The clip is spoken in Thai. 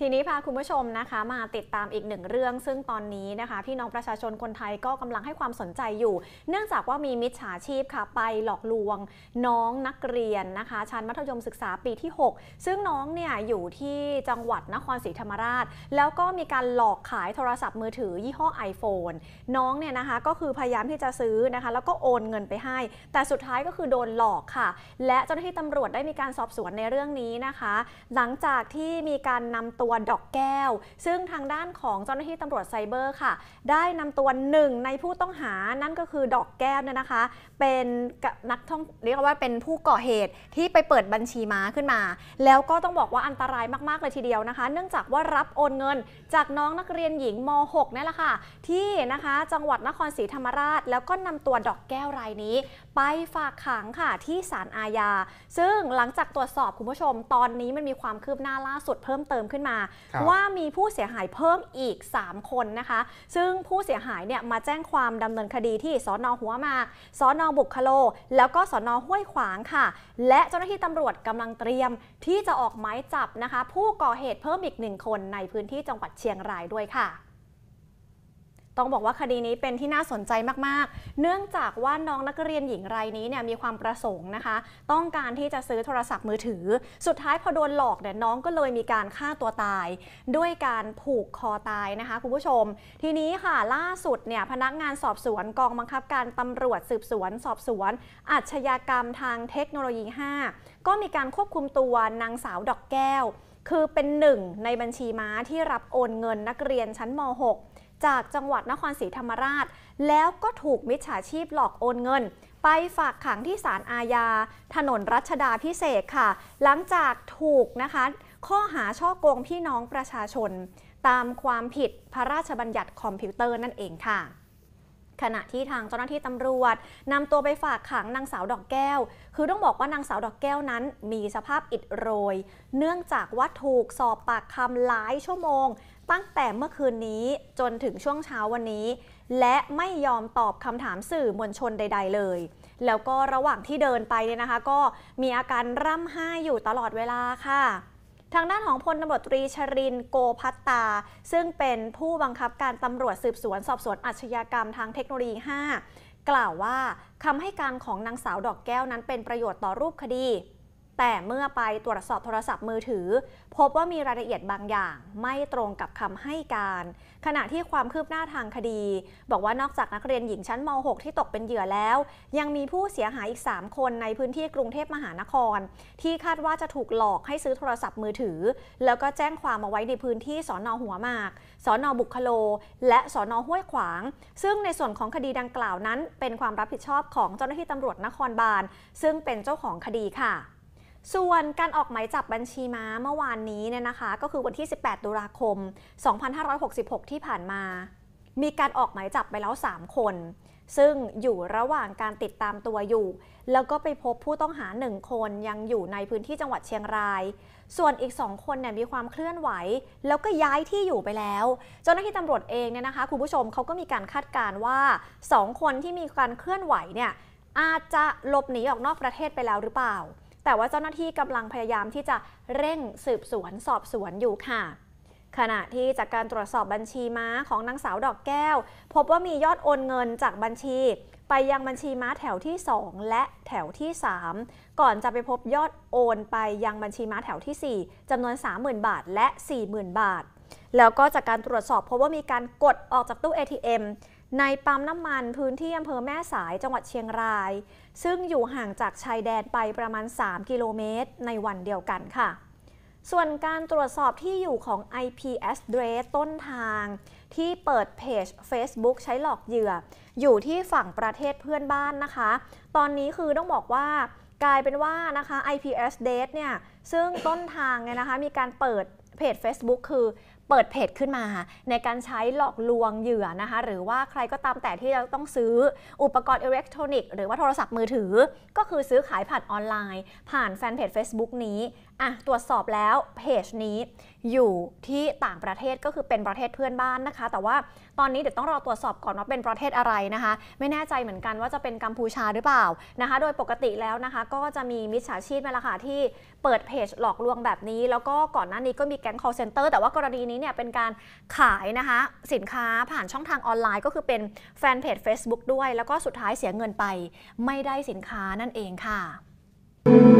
ทีนี้พาคุณผู้ชมนะคะมาติดตามอีกหนึ่งเรื่องซึ่งตอนนี้นะคะพี่น้องประชาชนคนไทยก็กำลังให้ความสนใจอยู่ เนื่องจากว่ามีมิจฉาชีพค่ะไปหลอกลวงน้องนักเรียนนะคะชั้นมัธยมศึกษาปีที่ 6 ซึ่งน้องเนี่ยอยู่ที่จังหวัดนครศรีธรรมราช แล้วก็มีการหลอกขายโทรศัพท์มือถือยี่ห้อ iPhone น้องเนี่ยนะคะก็คือพยายามที่จะซื้อนะคะแล้วก็โอนเงินไปให้ แต่สุดท้ายก็คือโดนหลอกค่ะ และเจ้าหน้าที่ตำรวจได้มีการสอบสวนในเรื่องนี้นะคะ หลังจากที่มีการนำตัวตัวดอกแก้ว ซึ่งทางด้านของเจ้าหน้าที่ตำรวจไซเบอร์ค่ะ ได้นำตัวหนึ่งในผู้ต้องหานั่นก็คือดอกแก้วเนี่ยนะคะ เป็นนักท่อง เรียกว่าเป็นผู้ก่อเหตุที่ไปเปิดบัญชีม้าขึ้นมา แล้วก็ต้องบอกว่าอันตรายมากๆเลยทีเดียวนะคะเนื่องจากว่ารับโอนเงิน จากน้องนักเรียนหญิงม .6 นี่แหละค่ะ ที่นะคะจังหวัดนครศรีธรรมราช แล้วก็นำตัวดอกแก้วรายนี้ ไปฝากขังค่ะที่ศาลอาญา ซึ่งหลังจากตรวจสอบคุณผู้ชม ตอนนี้มันมีความคืบหน้าล่าสุดเพิ่มเติมขึ้นมาาว่ามีผู้เสียหายเพิ่มอีก 3 คนนะคะ ซึ่งผู้เสียหายเนี่ยมาแจ้งความดำเนินคดีที่สอนอหัวมากสอนอบุคโล แล้วก็สอนอห้วยขวางค่ะ และเจ้าหน้าที่ตำรวจกำลังเตรียมที่จะออกหมายจับนะคะ ผู้ก่อเหตุเพิ่มอีกหนึ่งคนในพื้นที่จังหวัดเชียงรายด้วยค่ะต้องบอกว่าคดีนี้เป็นที่น่าสนใจมากๆ เนื่องจากว่าน้องนักเรียนหญิงรายนี้เนี่ยมีความประสงค์นะคะ ต้องการที่จะซื้อโทรศัพท์มือถือ สุดท้ายพอโดนหลอกเนี่ยน้องก็เลยมีการฆ่าตัวตาย ด้วยการผูกคอตายนะคะคุณผู้ชม ทีนี้ค่ะล่าสุดเนี่ยพนักงานสอบสวนกองบังคับการตำรวจสืบสวน สอบสวนอาชญากรรมทางเทคโนโลยี 5 ก็มีการควบคุมตัวนางสาวดอกแก้ว คือเป็นหนึ่งในบัญชีม้าที่รับโอนเงินนักเรียนชั้นม .6 จากจังหวัดนครศรีธรรมราช แล้วก็ถูกมิจฉาชีพหลอกโอนเงิน ไปฝากขังที่ศาลอาญาถนนรัชดาพิเศษค่ะ หลังจากถูกนะคะ ข้อหาช่อโกงพี่น้องประชาชน ตามความผิดพระราชบัญญัติคอมพิวเตอร์นั่นเองค่ะขณะที่ทางเจ้าหน้าที่ตำรวจนำตัวไปฝากขังนางสาวดอกแก้ว คือต้องบอกว่านางสาวดอกแก้วนั้นมีสภาพอิดโรย เนื่องจากว่าถูกสอบปากคำหลายชั่วโมง ตั้งแต่เมื่อคืนนี้จนถึงช่วงเช้าวันนี้ และไม่ยอมตอบคำถามสื่อมวลชนใดๆเลย แล้วก็ระหว่างที่เดินไปเนี่ยนะคะ ก็มีอาการร่ำไห้อยู่ตลอดเวลาค่ะทางด้านของพลตำรวจตรีชรินโกพัตตา ซึ่งเป็นผู้บังคับการตำรวจสืบสวนสอบสวนอาชญากรรมทางเทคโนโลยี 5 กล่าวว่าคำให้การของนางสาวดอกแก้วนั้นเป็นประโยชน์ต่อรูปคดีแต่เมื่อไปตรวจสอบโทรศัพท์มือถือ พบว่ามีรายละเอียดบางอย่างไม่ตรงกับคำให้การ ขณะที่ความคืบหน้าทางคดี บอกว่านอกจากนักเรียนหญิงชั้นม .6 ที่ตกเป็นเหยื่อแล้ว ยังมีผู้เสียหายอีก 3 คนในพื้นที่กรุงเทพมหานคร ที่คาดว่าจะถูกหลอกให้ซื้อโทรศัพท์มือถือ แล้วก็แจ้งความเอาไว้ในพื้นที่สอนอหัวหมากสอนอบุคโล และสอนอห้วยขวาง ซึ่งในส่วนของคดีดังกล่าวนั้น เป็นความรับผิดชอบของเจ้าหน้าที่ตำรวจนครบาลซึ่งเป็นเจ้าของคดีค่ะส่วนการออกหมายจับบัญชีม้าเมื่อวานนี้เนี่ยนะคะ ก็คือวันที่ 18 ตุลาคม 2566 ที่ผ่านมา มีการออกหมายจับไปแล้ว 3 คน ซึ่งอยู่ระหว่างการติดตามตัวอยู่ แล้วก็ไปพบผู้ต้องหา 1 คนยังอยู่ในพื้นที่จังหวัดเชียงราย ส่วนอีกสองคนเนี่ยมีความเคลื่อนไหวแล้วก็ย้ายที่อยู่ไปแล้ว เจ้าหน้าที่ตำรวจเองเนี่ยนะคะคุณผู้ชมเขาก็มีการคาดการณ์ว่า 2 คนที่มีการเคลื่อนไหวเนี่ยอาจจะหลบหนีออกนอกประเทศไปแล้วหรือเปล่าแต่ว่าเจ้าหน้าที่กำลังพยายามที่จะเร่งสืบสวนสอบสวนอยู่ค่ะ ขณะที่จากการตรวจสอบบัญชีม้าของนางสาวดอกแก้ว พบว่ามียอดโอนเงินจากบัญชี ไปยังบัญชีม้าแถวที่ 2 และแถวที่ 3 ก่อนจะไปพบยอดโอนไปยังบัญชีม้าแถวที่ 4 จำนวน 30,000 บาท และ 40,000 บาท แล้วก็จากการตรวจสอบพบว่ามีการกดออกจากตู้ ATM ในปั๊มน้ำมันพื้นที่อำเภอแม่สายจังหวัดเชียงราย ซึ่งอยู่ห่างจากชายแดนไปประมาณ 3 กิโลเมตรในวันเดียวกันค่ะ ส่วนการตรวจสอบที่อยู่ของ IP address ต้นทาง ที่เปิดเพจ Facebook ใช้หลอกเหยื่อ อยู่ที่ฝั่งประเทศเพื่อนบ้านนะคะ ตอนนี้คือต้องบอกว่า กลายเป็นว่านะคะ IP address เนี่ยซึ่งต้นทางเนี่ยนะคะ มีการเปิดเพจ Facebook คือเปิดเพจขึ้นมาในการใช้หลอกลวงเหยื่อนะคะหรือว่าใครก็ตามแต่ที่จะต้องซื้ออุปกรณ์อิเล็กทรอนิกส์หรือว่าโทรศัพท์มือถือ ก็คือซื้อขายผ่านออนไลน์ ผ่านแฟนเพจ Facebook นี้อ่ะตรวจสอบแล้วเพจนี้อยู่ที่ต่างประเทศก็คือเป็นประเทศเพื่อนบ้านนะคะ แต่ว่าตอนนี้เดี๋ยวต้องรอตรวจสอบก่อนว่าเป็นประเทศอะไรนะคะ ไม่แน่ใจเหมือนกันว่าจะเป็นกัมพูชาหรือเปล่านะคะโดยปกติแล้วนะคะก็จะมีมิจฉาชีพมาละค่ะที่เปิดเพจหลอกลวงแบบนี้ แล้วก็ก่อนหน้านี้ก็มีแก๊ง call center แต่ว่ากรณีนี้เนี่ยเป็นการขายนะคะสินค้าผ่านช่องทางออนไลน์ ก็คือเป็นแฟนเพจ Facebook ด้วย แล้วก็สุดท้ายเสียเงินไป ไม่ได้สินค้านั่นเองค่ะ